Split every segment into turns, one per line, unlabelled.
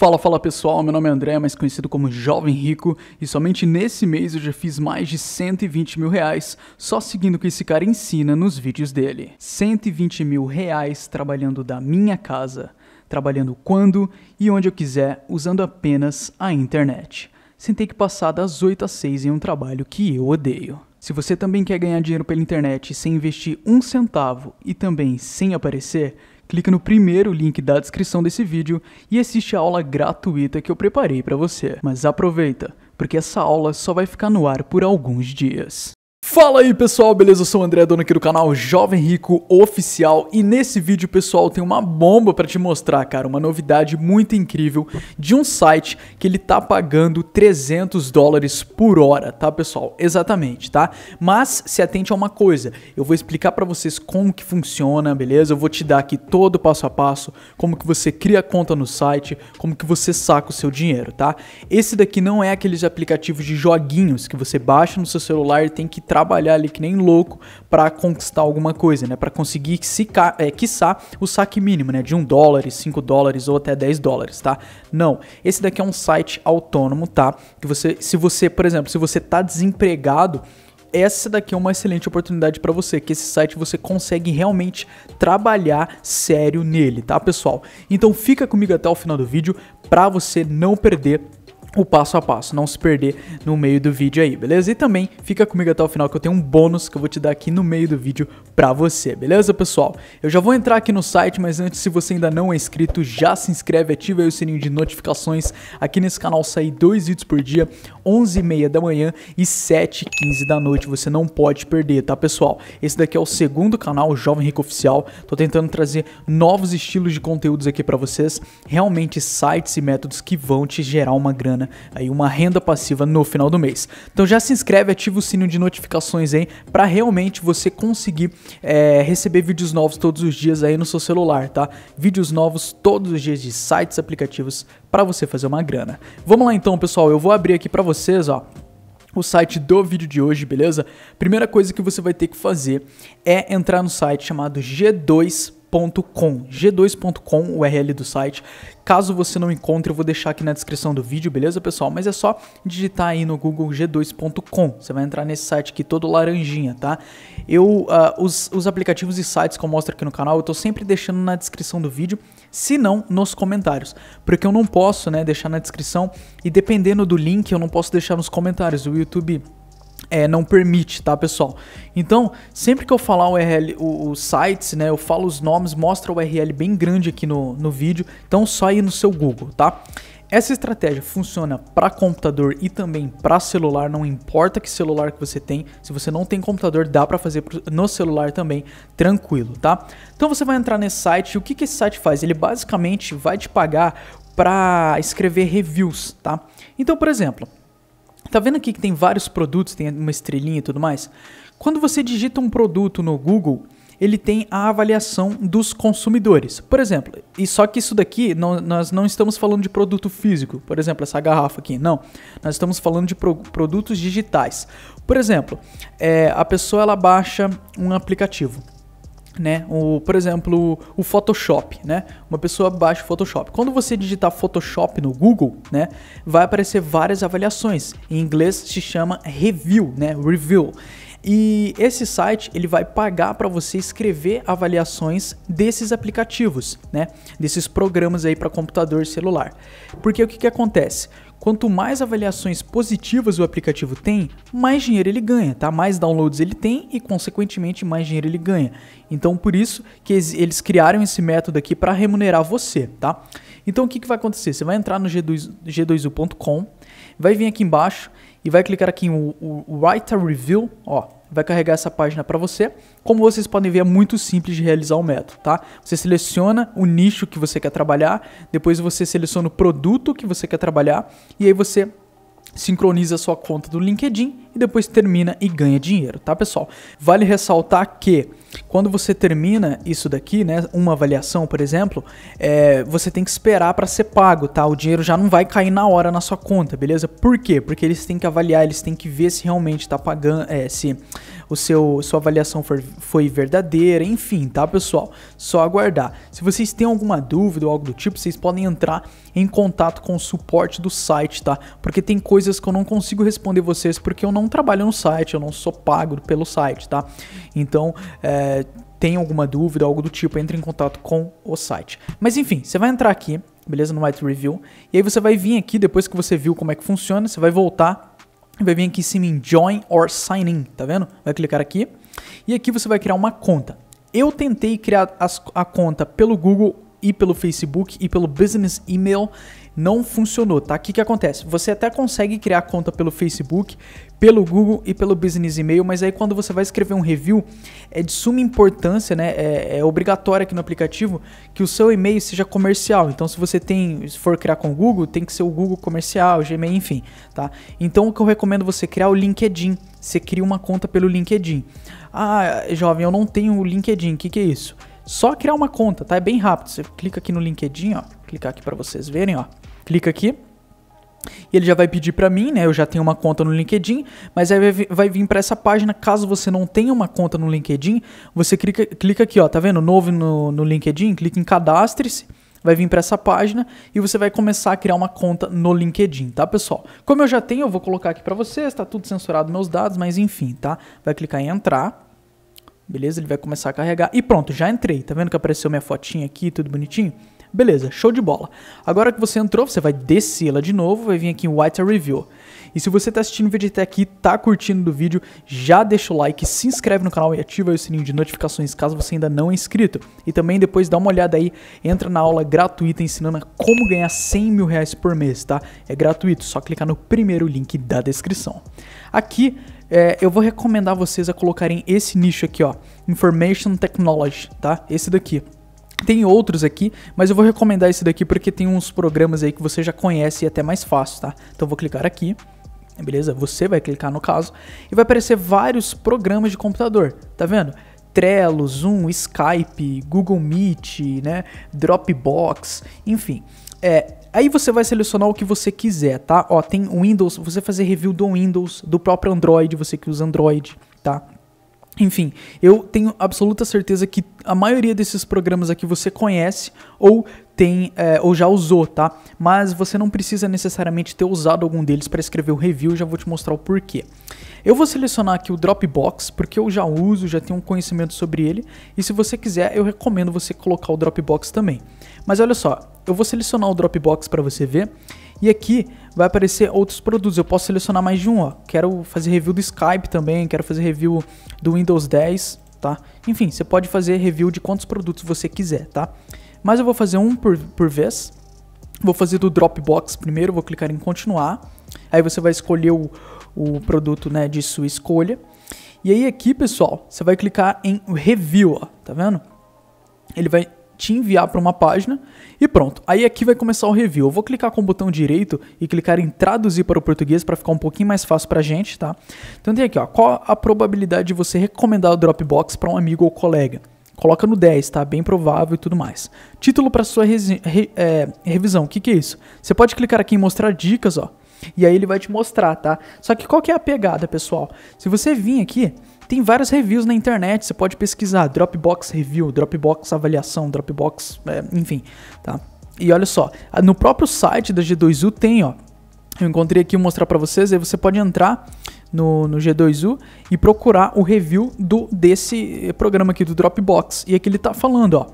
Fala, fala pessoal, meu nome é André, mais conhecido como Jovem Rico, e somente nesse mês eu já fiz mais de 120 mil reais só seguindo o que esse cara ensina nos vídeos dele. 120 mil reais trabalhando da minha casa, trabalhando quando e onde eu quiser, usando apenas a internet, sem ter que passar das 8 às 6 em um trabalho que eu odeio. Se você também quer ganhar dinheiro pela internet sem investir um centavo e também sem aparecer, clique no primeiro link da descrição desse vídeo e assiste a aula gratuita que eu preparei para você. Mas aproveita, porque essa aula só vai ficar no ar por alguns dias. Fala aí pessoal, beleza? Eu sou o André, dono aqui do canal Jovem Rico Oficial e nesse vídeo pessoal tem uma bomba para te mostrar, cara, uma novidade muito incrível de um site que ele tá pagando 300 dólares por hora, tá pessoal? Exatamente, tá? Mas se atente a uma coisa, eu vou explicar para vocês como que funciona, beleza? Eu vou te dar aqui todo o passo a passo, como que você cria conta no site, como que você saca o seu dinheiro, tá? Esse daqui não é aqueles aplicativos de joguinhos que você baixa no seu celular e tem que trabalhar trabalhar ali que nem louco para conquistar alguma coisa, né? Para conseguir, se, é, quiçá, o saque mínimo, né? De um dólar, cinco dólares ou até 10 dólares, tá? Não, esse daqui é um site autônomo, tá? Que você, se você, por exemplo, se você tá desempregado, essa daqui é uma excelente oportunidade para você, que esse site você consegue realmente trabalhar sério nele, tá, pessoal? Então fica comigo até o final do vídeo para você não perder o passo a passo, não se perder no meio do vídeo aí, beleza? E também fica comigo até o final que eu tenho um bônus que eu vou te dar aqui no meio do vídeo pra você, beleza pessoal? Eu já vou entrar aqui no site, mas antes se você ainda não é inscrito, já se inscreve, ativa aí o sininho de notificações, aqui nesse canal sai dois vídeos por dia, 11h30 da manhã e 7h15 da noite, você não pode perder, tá pessoal? Esse daqui é o segundo canal, Jovem Rico Oficial, tô tentando trazer novos estilos de conteúdos aqui pra vocês, realmente sites e métodos que vão te gerar uma grana semana, né? aí uma renda passiva no final do mês. Então já se inscreve, ativa o sininho de notificações aí para realmente você conseguir é, receber vídeos novos todos os dias aí no seu celular, tá? Vídeos novos todos os dias de sites, aplicativos para você fazer uma grana. Vamos lá então, pessoal, eu vou abrir aqui para vocês, ó o site do vídeo de hoje, beleza? Primeira coisa que você vai ter que fazer é entrar no site chamado G2 g2.com, g2.com, o URL do site. Caso você não encontre, eu vou deixar aqui na descrição do vídeo, beleza, pessoal? Mas é só digitar aí no Google g2.com. Você vai entrar nesse site aqui todo laranjinha, tá? Eu, uh, os, os aplicativos e sites que eu mostro aqui no canal, eu tô sempre deixando na descrição do vídeo, se não nos comentários. Porque eu não posso, né, deixar na descrição e dependendo do link, eu não posso deixar nos comentários. O YouTube é, não permite, tá, pessoal? Então, sempre que eu falar o URL, os sites, né, eu falo os nomes, mostra o URL bem grande aqui no, no vídeo, então só ir no seu Google, tá? Essa estratégia funciona para computador e também para celular, não importa que celular que você tem. Se você não tem computador, dá para fazer no celular também, tranquilo, tá? Então você vai entrar nesse site. O que, que esse site faz? Ele basicamente vai te pagar para escrever reviews, tá? Então, por exemplo, Tá vendo aqui que tem vários produtos, tem uma estrelinha e tudo mais? Quando você digita um produto no Google, ele tem a avaliação dos consumidores. Por exemplo, e só que isso daqui, não, nós não estamos falando de produto físico, por exemplo, essa garrafa aqui, não. Nós estamos falando de pro, produtos digitais. Por exemplo, é, a pessoa ela baixa um aplicativo né? O, por exemplo, o Photoshop, né? Uma pessoa baixa o Photoshop. Quando você digitar Photoshop no Google, né, vai aparecer várias avaliações. Em inglês se chama review, né? Review. E esse site ele vai pagar para você escrever avaliações desses aplicativos, né? Desses programas aí para computador e celular. Porque o que, que acontece? Quanto mais avaliações positivas o aplicativo tem, mais dinheiro ele ganha, tá? Mais downloads ele tem e, consequentemente, mais dinheiro ele ganha. Então, por isso que eles criaram esse método aqui para remunerar você, tá? Então, o que, que vai acontecer? Você vai entrar no g 2 ucom vai vir aqui embaixo e vai clicar aqui em Write a Review, ó, vai carregar essa página para você. Como vocês podem ver, é muito simples de realizar o método, tá? Você seleciona o nicho que você quer trabalhar, depois você seleciona o produto que você quer trabalhar e aí você sincroniza sua conta do LinkedIn e depois termina e ganha dinheiro, tá pessoal? Vale ressaltar que quando você termina isso daqui, né, uma avaliação, por exemplo, é, você tem que esperar para ser pago, tá? O dinheiro já não vai cair na hora na sua conta, beleza? Por quê? Porque eles têm que avaliar, eles têm que ver se realmente está pagando, é, se o seu sua avaliação for, foi verdadeira, enfim, tá, pessoal? Só aguardar. Se vocês têm alguma dúvida ou algo do tipo, vocês podem entrar em contato com o suporte do site, tá? Porque tem coisas que eu não consigo responder vocês porque eu não trabalho no site, eu não sou pago pelo site, tá? Então, é, tem alguma dúvida, algo do tipo, entre em contato com o site. Mas enfim, você vai entrar aqui, beleza? No White Review. E aí você vai vir aqui, depois que você viu como é que funciona, você vai voltar vai vir aqui em cima em Join or Sign In, tá vendo? Vai clicar aqui e aqui você vai criar uma conta. Eu tentei criar as, a conta pelo Google e pelo Facebook e pelo Business Email não funcionou, tá? O que, que acontece? Você até consegue criar conta pelo Facebook, pelo Google e pelo Business Email, mas aí quando você vai escrever um review, é de suma importância, né? É, é obrigatório aqui no aplicativo que o seu e-mail seja comercial. Então, se você tem, se for criar com o Google, tem que ser o Google comercial, Gmail, enfim, tá? Então, o que eu recomendo você criar o LinkedIn. Você cria uma conta pelo LinkedIn. Ah, jovem, eu não tenho o LinkedIn. O que, que é isso? Só criar uma conta, tá? É bem rápido. Você clica aqui no LinkedIn, ó. Clicar aqui para vocês verem, ó clica aqui. E ele já vai pedir para mim, né? Eu já tenho uma conta no LinkedIn, mas aí vai vir para essa página. Caso você não tenha uma conta no LinkedIn, você clica, clica aqui, ó, tá vendo? Novo no, no LinkedIn, clica em cadastre-se vai vir para essa página e você vai começar a criar uma conta no LinkedIn, tá, pessoal? Como eu já tenho, eu vou colocar aqui para vocês, tá tudo censurado meus dados, mas enfim, tá? Vai clicar em entrar. Beleza? Ele vai começar a carregar e pronto, já entrei. Tá vendo que apareceu minha fotinha aqui, tudo bonitinho? Beleza, show de bola. Agora que você entrou, você vai descê-la de novo, vai vir aqui em White Review. E se você está assistindo o vídeo até aqui, tá curtindo do vídeo, já deixa o like, se inscreve no canal e ativa o sininho de notificações caso você ainda não é inscrito. E também depois dá uma olhada aí, entra na aula gratuita ensinando como ganhar 100 mil reais por mês, tá? É gratuito, só clicar no primeiro link da descrição. Aqui é, eu vou recomendar vocês a colocarem esse nicho aqui, ó, Information Technology, tá? Esse daqui. Tem outros aqui, mas eu vou recomendar esse daqui porque tem uns programas aí que você já conhece e é até mais fácil, tá? Então eu vou clicar aqui, beleza? Você vai clicar no caso e vai aparecer vários programas de computador, tá vendo? Trello, Zoom, Skype, Google Meet, né? Dropbox, enfim. É, aí você vai selecionar o que você quiser, tá? Ó, tem Windows, você fazer review do Windows, do próprio Android, você que usa Android, tá? Enfim, eu tenho absoluta certeza que a maioria desses programas aqui você conhece ou tem é, ou já usou, tá? Mas você não precisa necessariamente ter usado algum deles para escrever o review, já vou te mostrar o porquê. Eu vou selecionar aqui o Dropbox, porque eu já uso, já tenho um conhecimento sobre ele, e se você quiser, eu recomendo você colocar o Dropbox também. Mas olha só, eu vou selecionar o Dropbox para você ver, e aqui vai aparecer outros produtos, eu posso selecionar mais de um, ó. Quero fazer review do Skype também, quero fazer review do Windows 10, tá? Enfim, você pode fazer review de quantos produtos você quiser, tá? mas eu vou fazer um por, por vez. Vou fazer do Dropbox primeiro, vou clicar em continuar. Aí você vai escolher o, o produto né, de sua escolha. E aí aqui, pessoal, você vai clicar em review, ó, tá vendo? Ele vai te enviar para uma página e pronto. Aí aqui vai começar o review. Eu vou clicar com o botão direito e clicar em traduzir para o português para ficar um pouquinho mais fácil para a gente, tá? Então tem aqui, ó, qual a probabilidade de você recomendar o Dropbox para um amigo ou colega? Coloca no 10, tá? Bem provável e tudo mais. Título para sua re é, revisão. O que, que é isso? Você pode clicar aqui em mostrar dicas, ó. E aí ele vai te mostrar, tá? Só que qual que é a pegada, pessoal? Se você vir aqui, tem vários reviews na internet, você pode pesquisar Dropbox Review, Dropbox Avaliação, Dropbox, é, enfim, tá? E olha só, no próprio site da G2U tem, ó, eu encontrei aqui, vou mostrar para vocês, aí você pode entrar no, no G2U e procurar o review do desse eh, programa aqui, do Dropbox. E aqui ele tá falando, ó.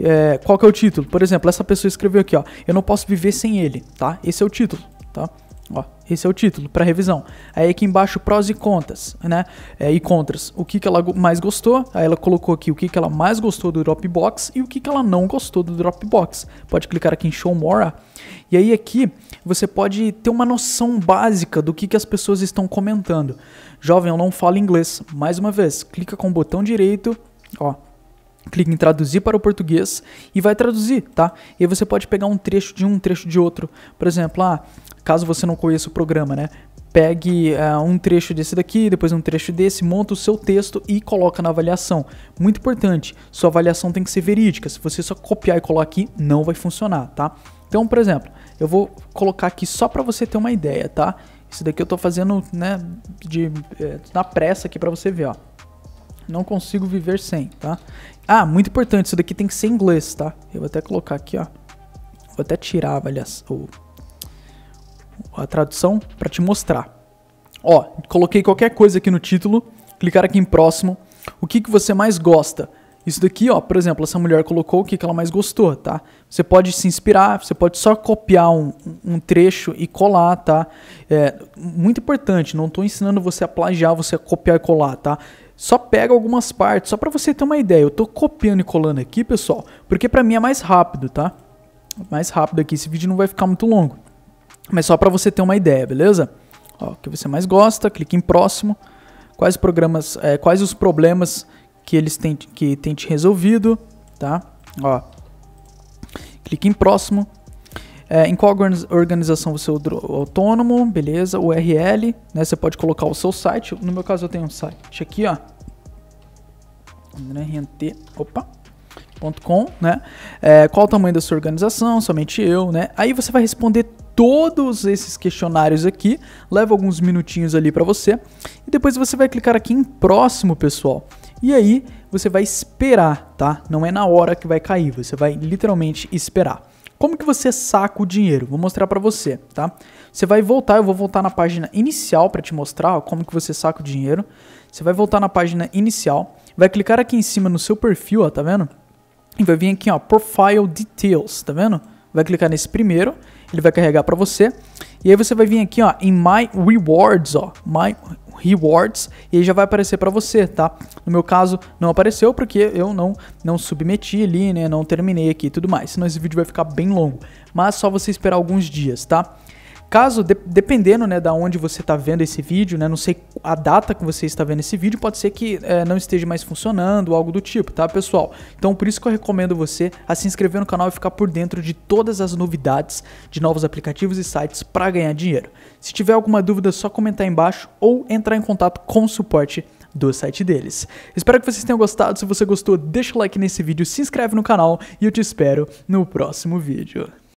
É, qual que é o título? Por exemplo, essa pessoa escreveu aqui, ó. Eu não posso viver sem ele, tá? Esse é o título, tá? Ó, esse é o título para revisão. Aí aqui embaixo prós e contas, né? É, e contras. O que, que ela mais gostou? Aí ela colocou aqui o que, que ela mais gostou do Dropbox e o que, que ela não gostou do Dropbox. Pode clicar aqui em Show More. E aí aqui você pode ter uma noção básica do que, que as pessoas estão comentando. Jovem, eu não falo inglês. Mais uma vez, clica com o botão direito, ó, clica em traduzir para o português e vai traduzir, tá? E aí você pode pegar um trecho de um, trecho de outro. Por exemplo, ah, caso você não conheça o programa, né? Pegue uh, um trecho desse daqui, depois um trecho desse, monta o seu texto e coloca na avaliação. Muito importante, sua avaliação tem que ser verídica. Se você só copiar e colar aqui, não vai funcionar, tá? Então, por exemplo, eu vou colocar aqui só para você ter uma ideia, tá? Isso daqui eu estou fazendo, né, de, é, na pressa aqui para você ver, ó. Não consigo viver sem, tá? Ah, muito importante, isso daqui tem que ser em inglês, tá? Eu vou até colocar aqui, ó. Vou até tirar a avaliação, a tradução para te mostrar. Ó, coloquei qualquer coisa aqui no título, clicar aqui em próximo, o que, que você mais gosta. Isso daqui, ó, por exemplo, essa mulher colocou o que, que ela mais gostou, tá? Você pode se inspirar, você pode só copiar um, um trecho e colar, tá? É muito importante, não estou ensinando você a plagiar, você a copiar e colar, tá? Só pega algumas partes, só para você ter uma ideia. Eu estou copiando e colando aqui, pessoal, porque para mim é mais rápido, tá? Mais rápido aqui, esse vídeo não vai ficar muito longo. Mas só para você ter uma ideia, beleza? Ó, o que você mais gosta, clique em próximo. Quais programas, é, quais os problemas que eles têm que tem te resolvido, tá? Ó, clique em próximo. É, em qual organização você é autônomo, beleza? URL, né? Você pode colocar o seu site. No meu caso eu tenho um site aqui, ó. RNT, opa, .com, né? É, qual o tamanho da sua organização, somente eu, né? Aí você vai responder todos esses questionários aqui, leva alguns minutinhos ali para você, e depois você vai clicar aqui em próximo, pessoal. E aí você vai esperar, tá? Não é na hora que vai cair, você vai literalmente esperar. Como que você saca o dinheiro? Vou mostrar para você, tá? Você vai voltar, eu vou voltar na página inicial para te mostrar ó, como que você saca o dinheiro. Você vai voltar na página inicial, vai clicar aqui em cima no seu perfil, ó, tá vendo? E vai vir aqui, ó, Profile Details, tá vendo? vai clicar nesse primeiro, ele vai carregar para você. E aí você vai vir aqui, ó, em My Rewards, ó, My Rewards, e aí já vai aparecer para você, tá? No meu caso, não apareceu porque eu não não submeti ali, né, não terminei aqui e tudo mais. Senão esse vídeo vai ficar bem longo, mas só você esperar alguns dias, tá? Caso, de, dependendo né, da onde você está vendo esse vídeo, né, não sei a data que você está vendo esse vídeo, pode ser que é, não esteja mais funcionando, algo do tipo, tá, pessoal? Então, por isso que eu recomendo você a se inscrever no canal e ficar por dentro de todas as novidades de novos aplicativos e sites para ganhar dinheiro. Se tiver alguma dúvida, é só comentar embaixo ou entrar em contato com o suporte do site deles. Espero que vocês tenham gostado. Se você gostou, deixa o like nesse vídeo, se inscreve no canal e eu te espero no próximo vídeo.